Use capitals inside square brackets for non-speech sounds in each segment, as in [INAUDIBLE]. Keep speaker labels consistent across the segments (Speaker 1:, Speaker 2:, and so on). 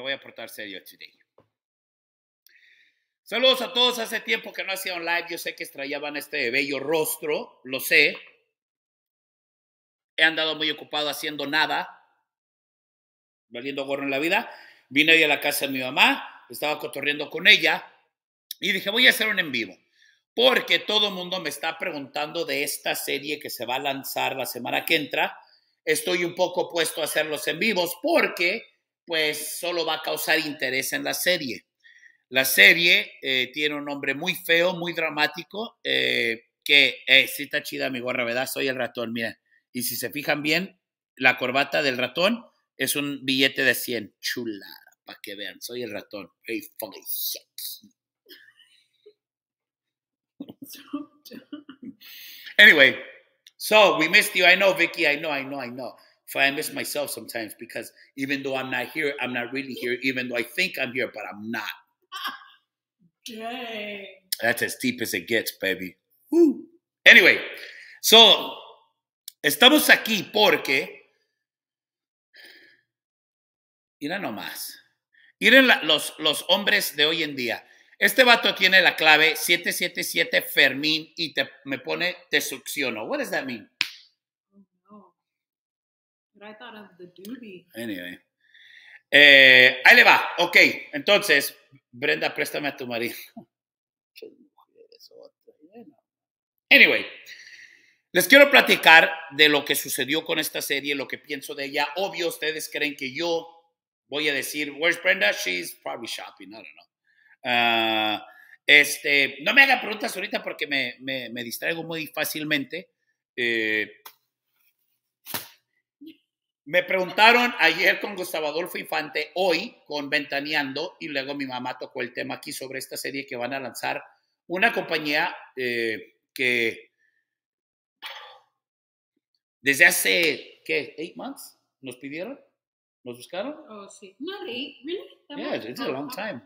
Speaker 1: voy a portar serio today. Saludos a todos. Hace tiempo que no hacía un live. Yo sé que extrañaban este bello rostro, lo sé. He andado muy ocupado haciendo nada, valiendo gorro en la vida. Vine hoy a la casa de mi mamá, estaba cotorriendo con ella y dije, voy a hacer un en vivo. Porque todo el mundo me está preguntando de esta serie que se va a lanzar la semana que entra. Estoy un poco puesto a hacer los en vivos porque pues solo va a causar interés en la serie. La serie eh, tiene un nombre muy feo, muy dramático, eh, que eh, sí está chida mi gorra, ¿verdad? Soy el ratón, mira. Y si se fijan bien, la corbata del ratón es un billete de 100, chulada, para que vean, soy el ratón. Hey, fucking [LAUGHS] Anyway, so we missed you. I know, Vicky. I know, I know, I know. I miss myself sometimes because even though I'm not here, I'm not really here, even though I think I'm here, but I'm not.
Speaker 2: [LAUGHS] Dang.
Speaker 1: That's as deep as it gets, baby. Anyway, so estamos aquí porque. Mira nomás. Miren los, hombres de hoy en día. Este vato tiene la clave 777 Fermín y me pone te succiono. What does that mean? I thought of the Anyway. Eh, ahí le va. Ok, entonces, Brenda, préstame a tu marido. [LAUGHS] Anyway, les quiero platicar de lo que sucedió con esta serie, lo que pienso de ella. Obvio, ustedes creen que yo voy a decir, where's Brenda? She's probably shopping, no don't know. Ah, este, no me hagan preguntas ahorita porque me, me distraigo muy fácilmente. Eh, me preguntaron ayer con Gustavo Adolfo Infante, hoy con Ventaneando, y luego mi mamá tocó el tema aquí sobre esta serie que van a lanzar una compañía eh, que desde hace, ¿qué? ¿Eight months? ¿Nos pidieron? ¿Nos buscaron? Oh, sí. No, eight, really? Yeah, it's a ah, long ah. time.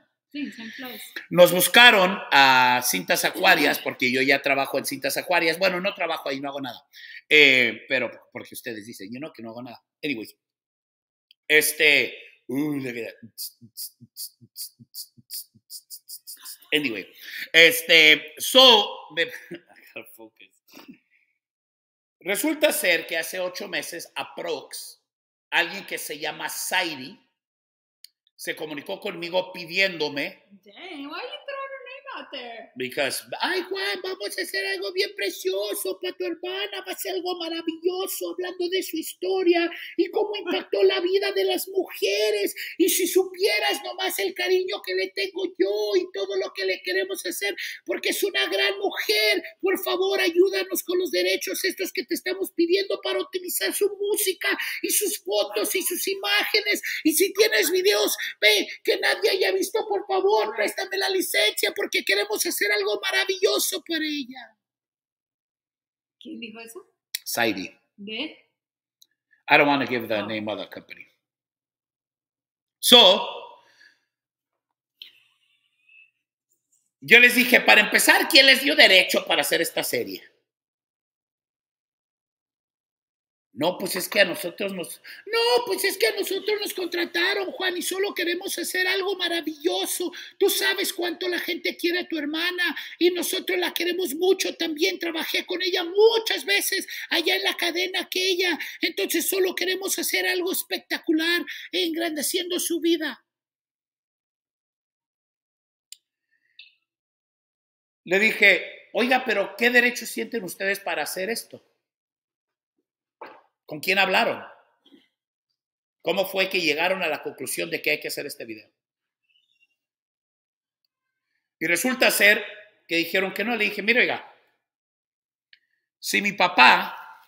Speaker 1: Nos buscaron a Cintas Acuarias, porque yo ya trabajo en Cintas Acuarias. Bueno, no trabajo ahí, no hago nada. Eh, pero porque ustedes dicen, yo no, que no hago nada. Anyway. este... anyway, este... So... [LAUGHS] Resulta ser que hace ocho meses, a aprox, alguien que se llama Saidi, se comunicó conmigo pidiéndome out ay vamos a hacer algo bien precioso para tu hermana, va a ser algo maravilloso hablando de su historia y cómo impactó la vida de las mujeres. Y si supieras nomás el cariño que le tengo yo y todo lo que le queremos hacer, porque es una gran mujer, por favor ayúdanos con los derechos estos que te estamos pidiendo para optimizar su música y sus fotos y sus imágenes. Y si tienes videos, ve, que nadie haya visto, por favor, préstame la licencia porque queremos hacer algo maravilloso para ella. ¿Quién dijo eso? Saidi. ¿De? I don't want to give the oh. name of the company. So, yo les dije, para empezar, ¿quién les dio derecho para hacer esta serie? No, pues es que a nosotros nos... No, pues es que a nosotros nos contrataron, Juan, y solo queremos hacer algo maravilloso. Tú sabes cuánto la gente quiere a tu hermana y nosotros la queremos mucho también. Trabajé con ella muchas veces allá en la cadena aquella. Entonces solo queremos hacer algo espectacular, e engrandeciendo su vida. Le dije, oiga, pero ¿qué derechos sienten ustedes para hacer esto? ¿Con quién hablaron? ¿Cómo fue que llegaron a la conclusión de que hay que hacer este video? Y resulta ser que dijeron que no. Le dije, mire, oiga, si mi papá,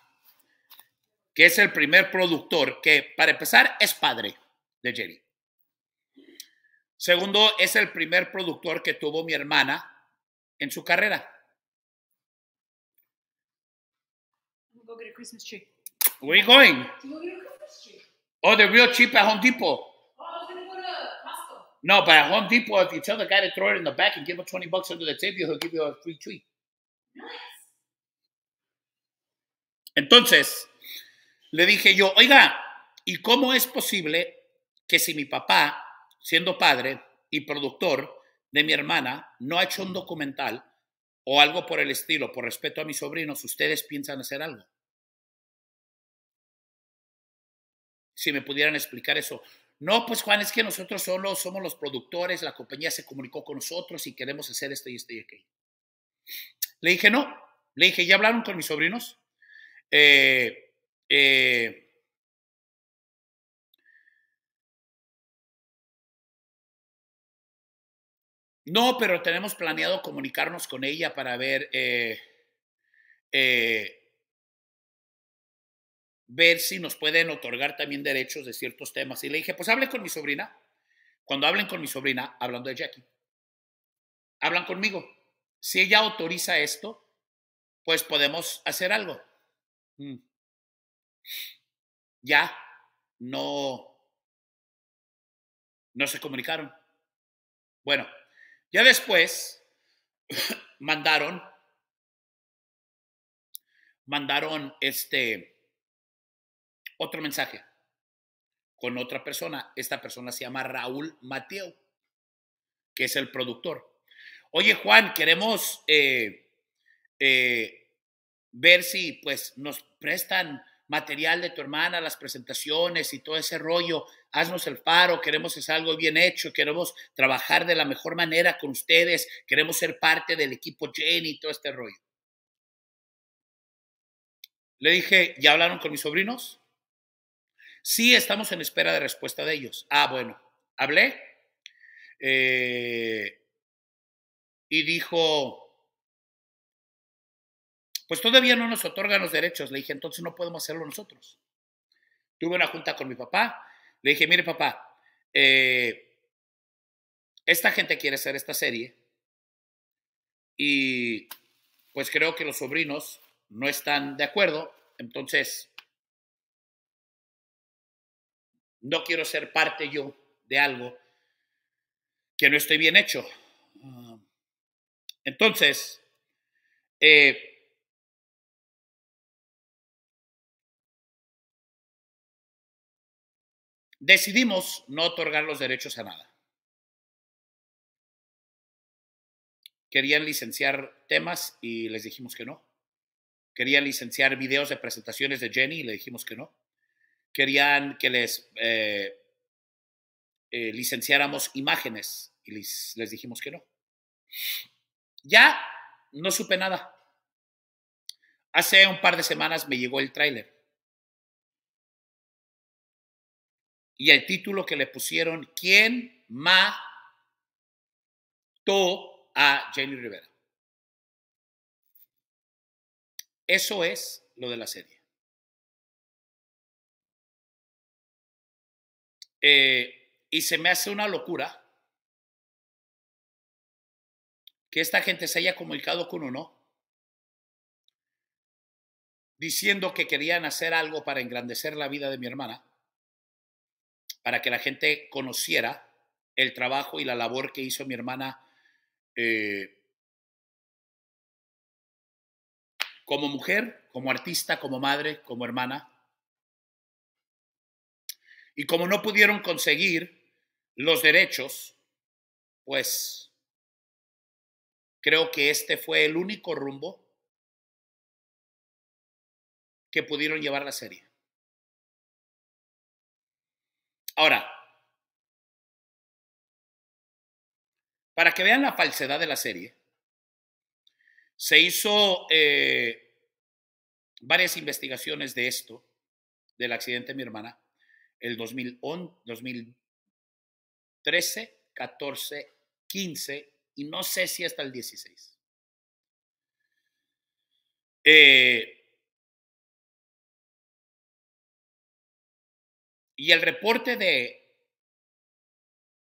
Speaker 1: que es el primer productor, que para empezar es padre de Jerry. Segundo, es el primer productor que tuvo mi hermana en su carrera.
Speaker 2: a
Speaker 1: Where are you going? Oh, they're real cheap at Home Depot. Oh, no, but at Home Depot, if you tell the guy to throw it in the back and give him 20 bucks under the table, he'll give you a free treat. Entonces, le dije yo, oiga, ¿y cómo es posible que si mi papá, siendo padre y productor de mi hermana, no ha hecho un documental o algo por el estilo, por respeto a mis sobrinos, ustedes piensan hacer algo? si me pudieran explicar eso. No, pues Juan, es que nosotros solo somos los productores, la compañía se comunicó con nosotros y queremos hacer esto y esto y aquello. Le dije, no, le dije, ¿ya hablaron con mis sobrinos? Eh,
Speaker 2: eh no, pero tenemos planeado comunicarnos con ella
Speaker 1: para ver... Eh, eh ver si nos pueden otorgar también derechos de ciertos temas. Y le dije, pues hable con mi sobrina. Cuando hablen con mi sobrina, hablando de Jackie, hablan conmigo. Si ella autoriza esto, pues podemos hacer algo.
Speaker 2: Mm. Ya no, no
Speaker 1: se comunicaron. Bueno, ya después [COUGHS] mandaron, mandaron este, otro mensaje con otra persona. Esta persona se llama Raúl Mateo, que es el productor. Oye, Juan, queremos eh, eh, ver si pues, nos prestan material de tu hermana, las presentaciones y todo ese rollo. Haznos el paro, queremos hacer algo bien hecho, queremos trabajar de la mejor manera con ustedes, queremos ser parte del equipo Jenny y todo este rollo. Le dije, ¿ya hablaron con mis sobrinos? Sí, estamos en espera de respuesta de ellos. Ah, bueno, hablé eh, y dijo, pues todavía no nos otorgan los derechos. Le dije, entonces no podemos hacerlo nosotros. Tuve una junta con mi papá. Le dije, mire papá, eh, esta gente quiere hacer esta serie y pues creo que los sobrinos no están de acuerdo. Entonces, No quiero ser parte yo de algo
Speaker 2: que no estoy bien hecho. Ah, entonces, eh, decidimos no otorgar los derechos a
Speaker 1: nada. Querían licenciar temas y les dijimos que no. Querían licenciar videos de presentaciones de Jenny y le dijimos que no querían que les eh, eh, licenciáramos imágenes y les, dijimos que no. Ya no supe nada. Hace un par de semanas me llegó el tráiler. Y el título que le pusieron, ¿quién
Speaker 2: mató a Jenny Rivera? Eso es lo de la serie. Eh, y se me hace una locura que esta gente se haya comunicado
Speaker 1: con uno diciendo que querían hacer algo para engrandecer la vida de mi hermana, para que la gente conociera el trabajo y la labor que hizo mi hermana eh, como mujer, como artista, como madre, como hermana. Y como no pudieron conseguir los
Speaker 2: derechos, pues creo que este fue el único rumbo que pudieron llevar la serie. Ahora,
Speaker 1: para que vean la falsedad de la serie, se hizo eh, varias investigaciones de esto, del accidente de mi hermana, el 2011, 2013, 14, 15 y no sé si hasta el 16.
Speaker 2: Eh y el reporte de,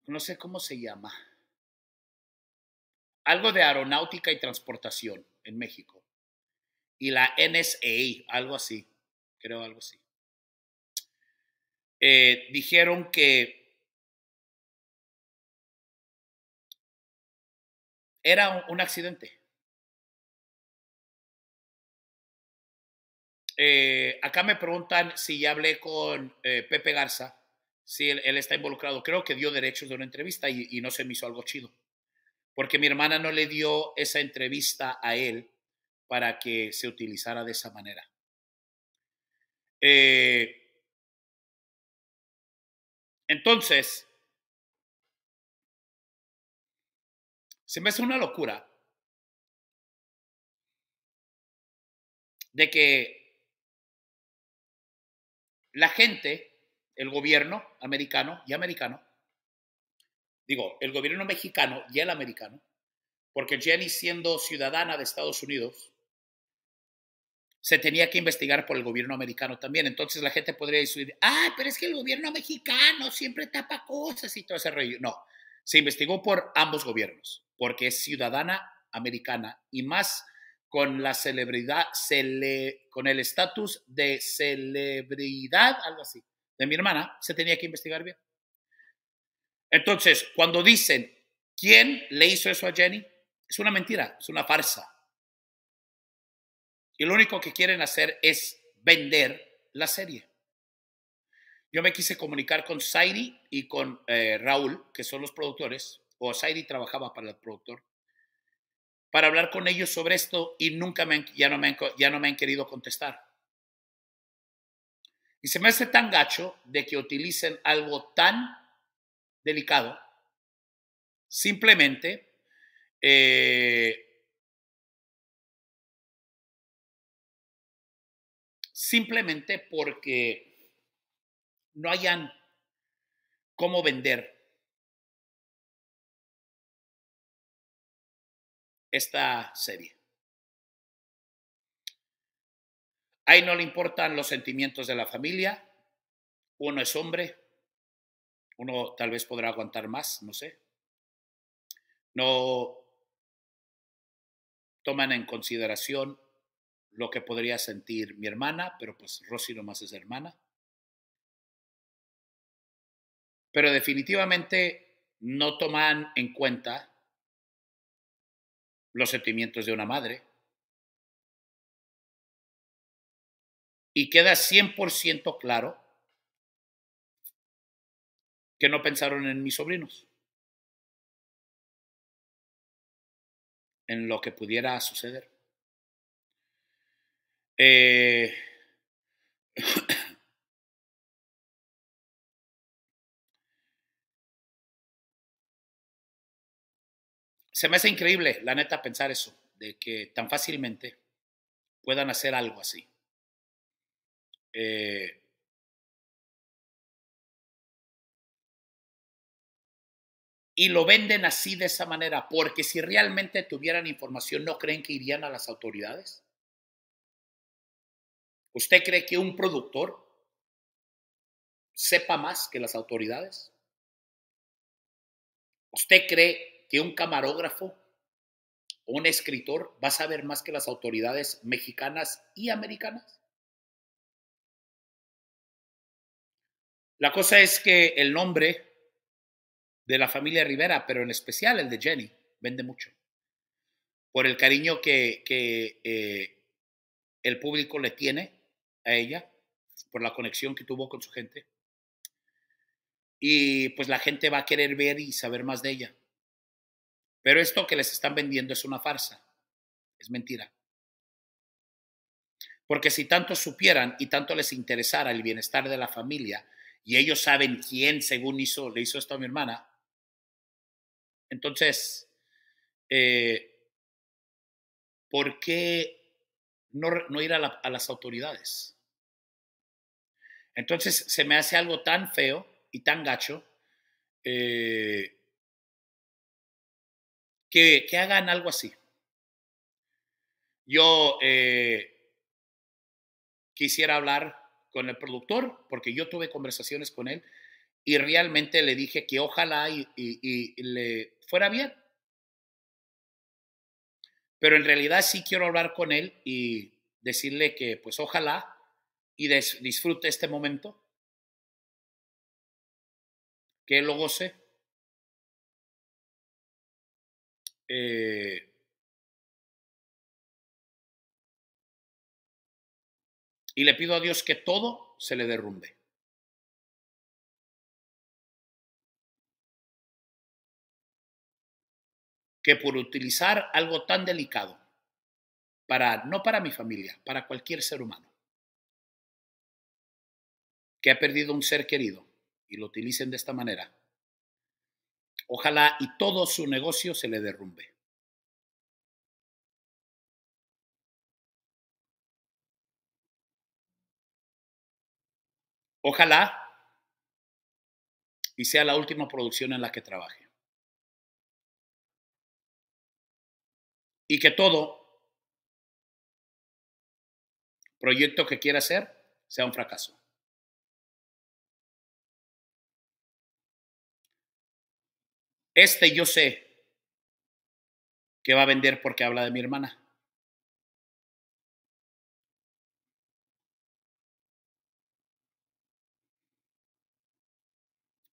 Speaker 1: no sé cómo se llama, algo de aeronáutica y transportación en México. Y la NSA, algo así, creo algo así. Eh, dijeron que
Speaker 2: era un, accidente.
Speaker 1: Eh, acá me preguntan si ya hablé con eh, Pepe Garza, si él, está involucrado. Creo que dio derechos de una entrevista y, y no se me hizo algo chido, porque mi hermana no le dio esa entrevista a él para que se utilizara de esa manera.
Speaker 2: Eh, entonces, se me hace una locura de que
Speaker 1: la gente, el gobierno americano y americano, digo, el gobierno mexicano y el americano, porque Jenny siendo ciudadana de Estados Unidos, se tenía que investigar por el gobierno americano también. Entonces la gente podría decir, ah, pero es que el gobierno mexicano siempre tapa cosas y todo ese rollo. No, se investigó por ambos gobiernos, porque es ciudadana americana y más con la celebridad, con el estatus de celebridad, algo así, de mi hermana, se tenía que investigar bien. Entonces, cuando dicen, ¿quién le hizo eso a Jenny? Es una mentira, es una farsa. Y lo único que quieren hacer es vender la serie. Yo me quise comunicar con Saidi y con eh, Raúl, que son los productores, o Saidi trabajaba para el productor, para hablar con ellos sobre esto y nunca me han, ya, no me han, ya no me han querido contestar. Y se me hace tan gacho de que utilicen algo tan delicado simplemente eh,
Speaker 2: simplemente porque no hayan cómo vender esta serie.
Speaker 1: Ahí no le importan los sentimientos de la familia. Uno es hombre. Uno tal vez podrá aguantar más, no sé. No toman en consideración lo que podría sentir mi hermana, pero pues Rosy nomás es hermana. Pero definitivamente
Speaker 2: no toman en cuenta los sentimientos de una madre. Y queda 100% claro que no pensaron en mis sobrinos, en lo que pudiera suceder. Eh, se me hace increíble, la neta, pensar eso, de que tan fácilmente puedan hacer algo así. Eh,
Speaker 1: y lo venden así de esa manera, porque si realmente tuvieran información, ¿no creen que irían a las autoridades? ¿Usted cree que un productor
Speaker 2: sepa más que las autoridades?
Speaker 1: ¿Usted cree que un camarógrafo o un escritor va a saber más que las autoridades mexicanas y americanas? La cosa es que el nombre de la familia Rivera, pero en especial el de Jenny, vende mucho. Por el cariño que, eh, el público le tiene a ella por la conexión que tuvo con su gente. Y pues la gente va a querer ver y saber más de ella. Pero esto que les están vendiendo es una farsa, es mentira. Porque si tanto supieran y tanto les interesara el bienestar de la familia, y ellos saben quién, según hizo, le hizo esto a mi hermana, entonces, eh, ¿por qué no, ir a las autoridades? Entonces se me hace algo tan feo y tan gacho eh, que, que, hagan algo así. Yo eh, quisiera hablar con el productor porque yo tuve conversaciones con él y realmente le dije que ojalá y le fuera bien. Pero en realidad sí quiero hablar con él y decirle que pues ojalá y disfrute este momento, que lo goce.
Speaker 2: Eh, y le pido a Dios que todo se le derrumbe. Que por utilizar algo tan delicado,
Speaker 1: para, no para mi familia, para cualquier ser humano, que ha perdido un ser querido y lo utilicen de esta manera, ojalá y todo su negocio se le derrumbe.
Speaker 2: Ojalá y sea la última producción en la que trabaje. Y que todo proyecto que quiera hacer sea un fracaso. Este yo sé que va a vender porque habla de mi hermana.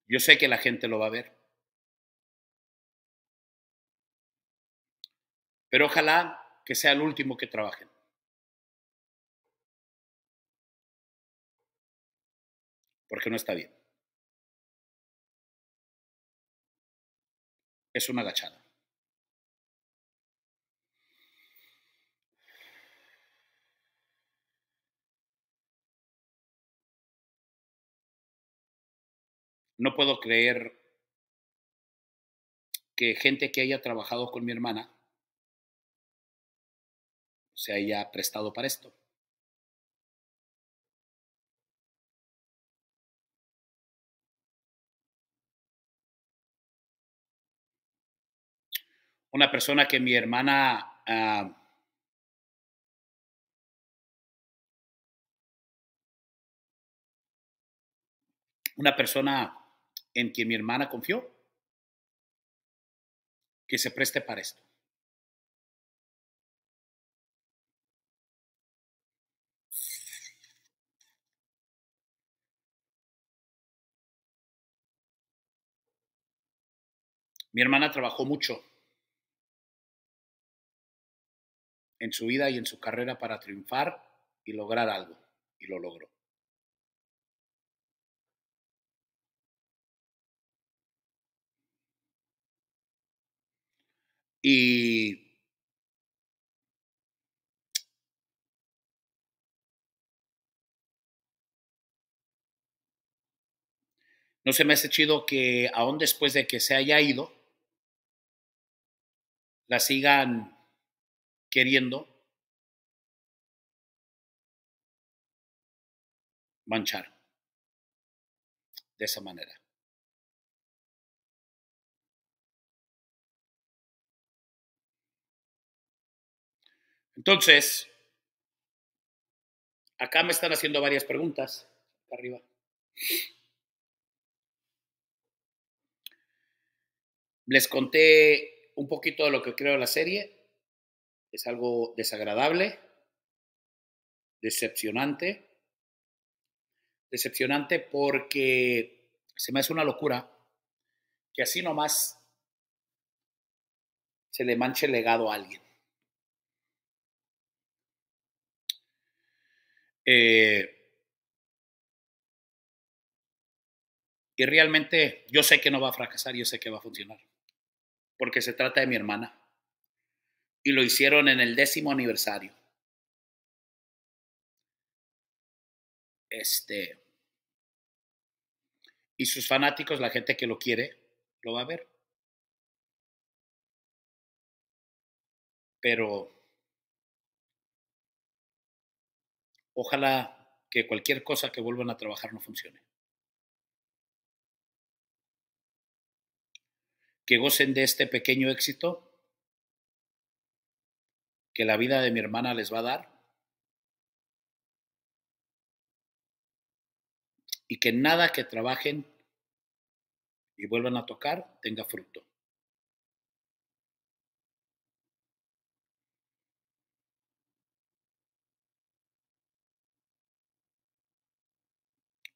Speaker 2: Yo sé que la gente lo va a ver. Pero ojalá que sea el último que trabajen. Porque no está bien. es una gachada. No puedo creer que gente que haya trabajado con mi hermana se haya prestado para esto. una persona que mi hermana ah, una persona en quien mi hermana confió que se preste para esto.
Speaker 1: Mi hermana trabajó mucho en su vida y en su carrera para triunfar y lograr algo. Y lo logró.
Speaker 2: Y
Speaker 1: no se me hace chido que aún después de que se haya ido, la sigan
Speaker 2: queriendo manchar de esa manera.
Speaker 1: Entonces, acá me están haciendo varias preguntas. arriba. Les conté un poquito de lo que creo de la serie es algo desagradable, decepcionante, decepcionante porque se me hace una locura que así nomás se le manche el legado a alguien.
Speaker 2: Eh,
Speaker 1: y realmente yo sé que no va a fracasar, yo sé que va a funcionar, porque se trata de mi hermana y lo hicieron en el décimo aniversario.
Speaker 2: Este. Y sus fanáticos, la gente que lo quiere, lo va a ver. Pero
Speaker 1: ojalá que cualquier cosa que vuelvan a trabajar no funcione. Que gocen de este pequeño éxito que la vida de mi hermana les va a dar y que nada que trabajen y vuelvan a tocar tenga fruto.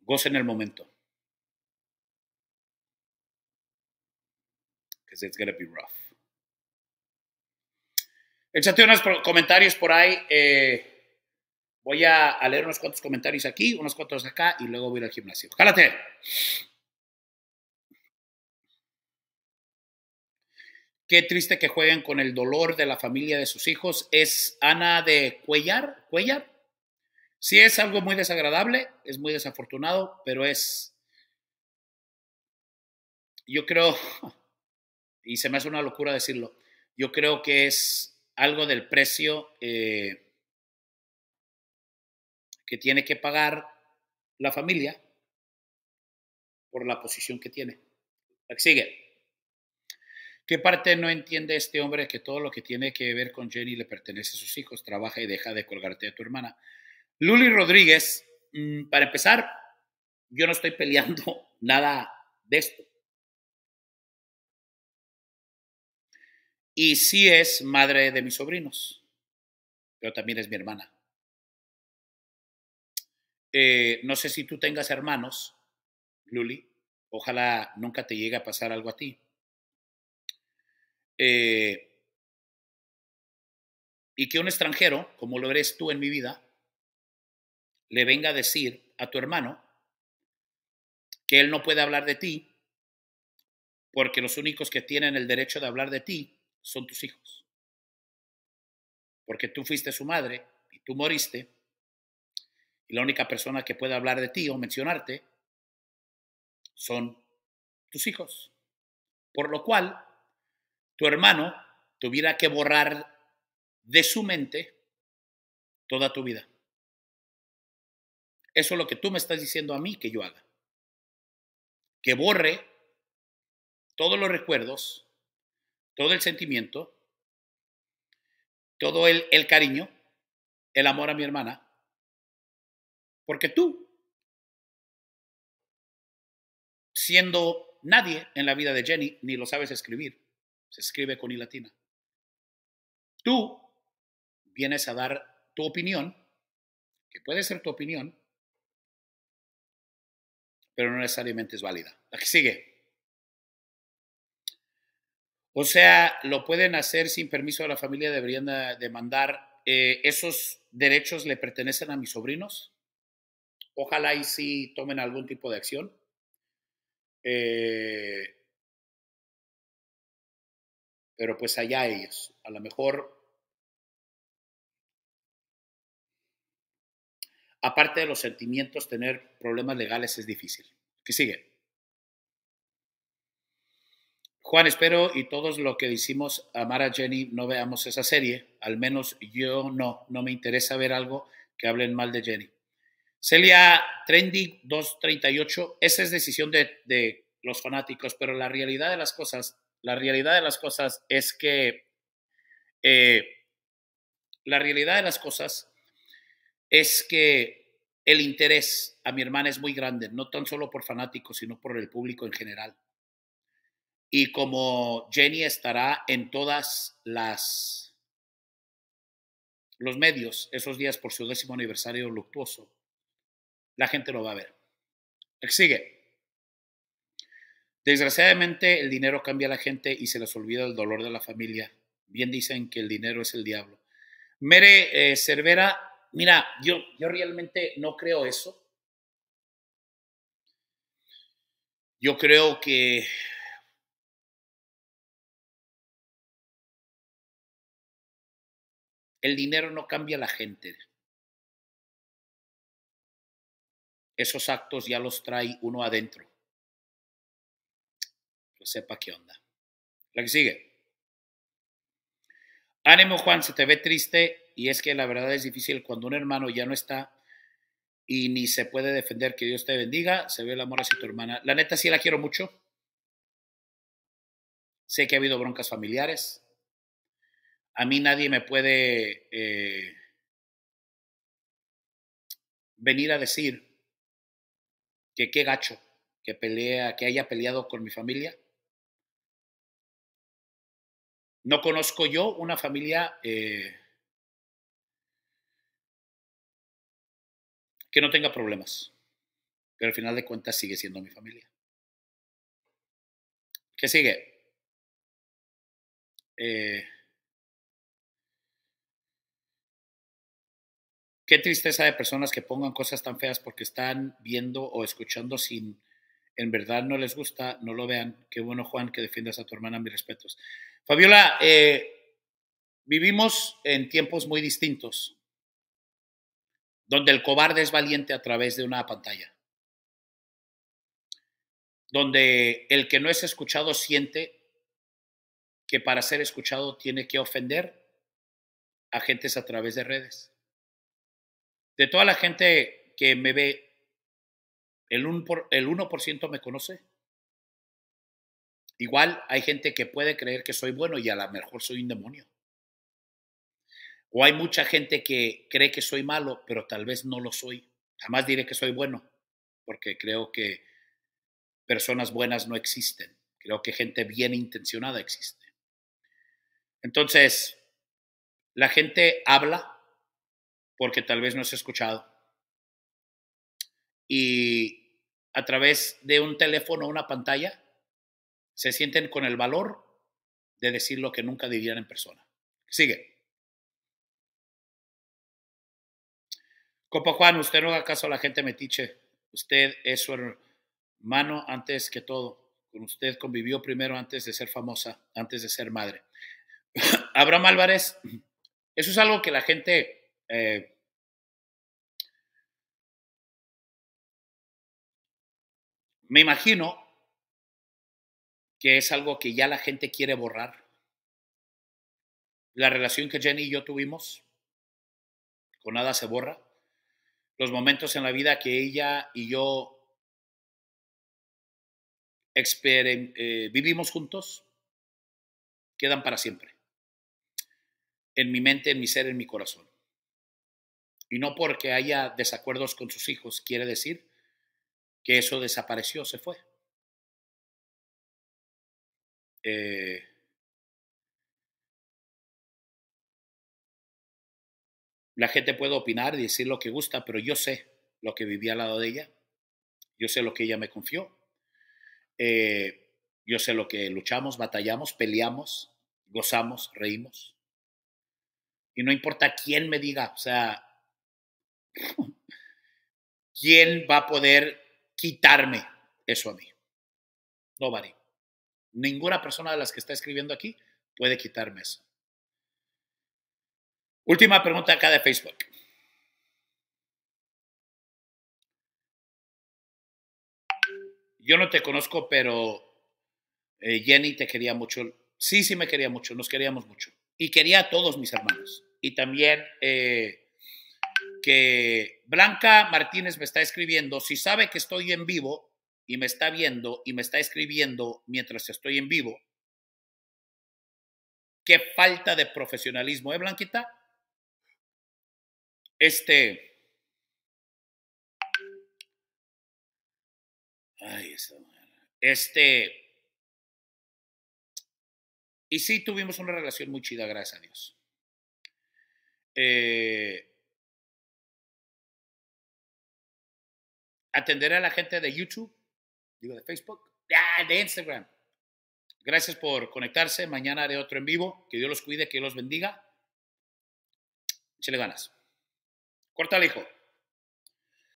Speaker 1: Gocen el momento. it's be rough. Échate unos comentarios por ahí. Eh, voy a, leer unos cuantos comentarios aquí, unos cuantos acá y luego voy al gimnasio. ¡Jálate! Qué triste que jueguen con el dolor de la familia de sus hijos. Es Ana de Cuellar. Cuellar. Sí, es algo muy desagradable, es muy desafortunado, pero es. Yo creo, [LAUGHS] y se me hace una locura decirlo, yo creo que es algo del precio eh, que tiene que pagar la familia por la posición que tiene. sigue. ¿Qué parte no entiende este hombre que todo lo que tiene que ver con Jenny le pertenece a sus hijos? Trabaja y deja de colgarte a tu hermana. Luli Rodríguez, mm, para empezar, yo no estoy peleando [LAUGHS] nada de esto.
Speaker 2: Y sí es madre de mis sobrinos,
Speaker 1: pero también es mi hermana. Eh, no sé si tú tengas hermanos, Luli. Ojalá nunca te llegue a pasar algo a ti.
Speaker 2: Eh, y que un
Speaker 1: extranjero, como lo eres tú en mi vida, le venga a decir a tu hermano que él no puede hablar de ti, porque los únicos que tienen el derecho de hablar de ti son tus hijos. Porque tú fuiste su madre y tú moriste. Y la única persona que puede hablar de ti o mencionarte son tus hijos. Por lo cual, tu hermano tuviera que borrar de su mente toda tu vida. Eso es lo que tú me estás diciendo a mí que yo haga. Que borre todos los recuerdos todo el sentimiento, todo el, cariño, el amor a mi hermana, porque tú,
Speaker 2: siendo nadie en la vida de Jenny, ni lo
Speaker 1: sabes escribir, se escribe con i latina, tú vienes a dar tu opinión, que puede ser tu opinión, pero no necesariamente es válida. Aquí sigue. O sea, lo pueden hacer sin permiso de la familia, deberían demandar. Eh, ¿Esos derechos le pertenecen a mis sobrinos? Ojalá y sí tomen algún tipo de acción. Eh,
Speaker 2: pero pues allá ellos. A lo mejor
Speaker 1: aparte de los sentimientos, tener problemas legales es difícil. ¿Qué sigue? Juan, espero y todos los que decimos amar a Jenny no veamos esa serie, al menos yo no, no me interesa ver algo que hablen mal de Jenny. Celia Trendy 238, esa es decisión de, los fanáticos, pero la realidad de las cosas, la realidad de las cosas es que eh, la realidad de las cosas es que el interés a mi hermana es muy grande, no tan solo por fanáticos, sino por el público en general y como Jenny estará en todas las los medios esos días por su décimo aniversario luctuoso, la gente lo va a ver. Exige. Desgraciadamente, el dinero cambia a la gente y se les olvida el dolor de la familia. Bien dicen que el dinero es el diablo. Mere eh, Cervera, mira, yo, yo realmente no creo eso. Yo creo que
Speaker 2: El dinero no cambia a la gente. Esos
Speaker 1: actos ya los trae uno adentro. Que sepa qué onda. La que sigue. Ánimo Juan, se te ve triste y es que la verdad es difícil cuando un hermano ya no está y ni se puede defender. Que Dios te bendiga. Se ve el amor hacia tu hermana. La neta sí la quiero mucho. Sé que ha habido broncas familiares a mí nadie me puede eh, venir a decir que qué gacho que pelea, que haya peleado con mi familia. No conozco yo una familia eh,
Speaker 2: que no tenga problemas, pero al final de cuentas sigue siendo mi familia. ¿Qué sigue? Eh,
Speaker 1: Qué tristeza de personas que pongan cosas tan feas porque están viendo o escuchando sin, en verdad no les gusta, no lo vean. Qué bueno, Juan, que defiendas a tu hermana, mis respetos. Fabiola, eh, vivimos en tiempos muy distintos, donde el cobarde es valiente a través de una pantalla, donde el que no es escuchado siente que para ser escuchado tiene que ofender a gentes a través de redes. De toda la gente que me ve, el 1%, el me conoce. Igual hay gente que puede creer que soy bueno y a lo mejor soy un demonio. O hay mucha gente que cree que soy malo, pero tal vez no lo soy. Jamás diré que soy bueno, porque creo que personas buenas no existen. Creo que gente bien intencionada existe. Entonces, la gente habla, porque tal vez no es escuchado. Y a través de un teléfono o una pantalla, se sienten con el valor de decir lo que nunca dirían en persona. Sigue. Copa Juan, usted no haga caso a la gente metiche. Usted es su hermano antes que todo. Con usted convivió primero antes de ser famosa, antes de ser madre. [COUGHS] Abraham Álvarez, eso es algo que la gente eh, me imagino que es algo que ya la gente quiere borrar. La relación que Jenny y yo tuvimos, con nada se borra. Los momentos en la vida que ella y yo eh, vivimos juntos, quedan para siempre. En mi mente, en mi ser, en mi corazón. Y no porque haya desacuerdos con sus hijos quiere decir
Speaker 2: que eso desapareció, se fue. Eh
Speaker 1: la gente puede opinar y decir lo que gusta, pero yo sé lo que viví al lado de ella. Yo sé lo que ella me confió. Eh, yo sé lo que luchamos, batallamos, peleamos, gozamos, reímos. Y no importa quién me diga, o sea, ¿quién va a poder quitarme eso a mí? Nobody. Ninguna persona de las que está escribiendo aquí puede quitarme eso. Última pregunta acá de Facebook. Yo no te conozco, pero eh, Jenny te quería mucho. Sí, sí me quería mucho, nos queríamos mucho. Y quería a todos mis hermanos. Y también eh, que Blanca Martínez me está escribiendo, si sabe que estoy en vivo y me está viendo y me está escribiendo mientras estoy en vivo, qué falta de profesionalismo, ¿eh, Blanquita?
Speaker 2: Este... Ay, esta Este... Y sí, tuvimos una relación muy chida, gracias a Dios. Eh, Atenderé
Speaker 1: a la gente de YouTube, digo de Facebook, de Instagram. Gracias por conectarse. Mañana haré otro en vivo. Que Dios los cuide, que Dios los bendiga. Chile ganas. Corta el hijo.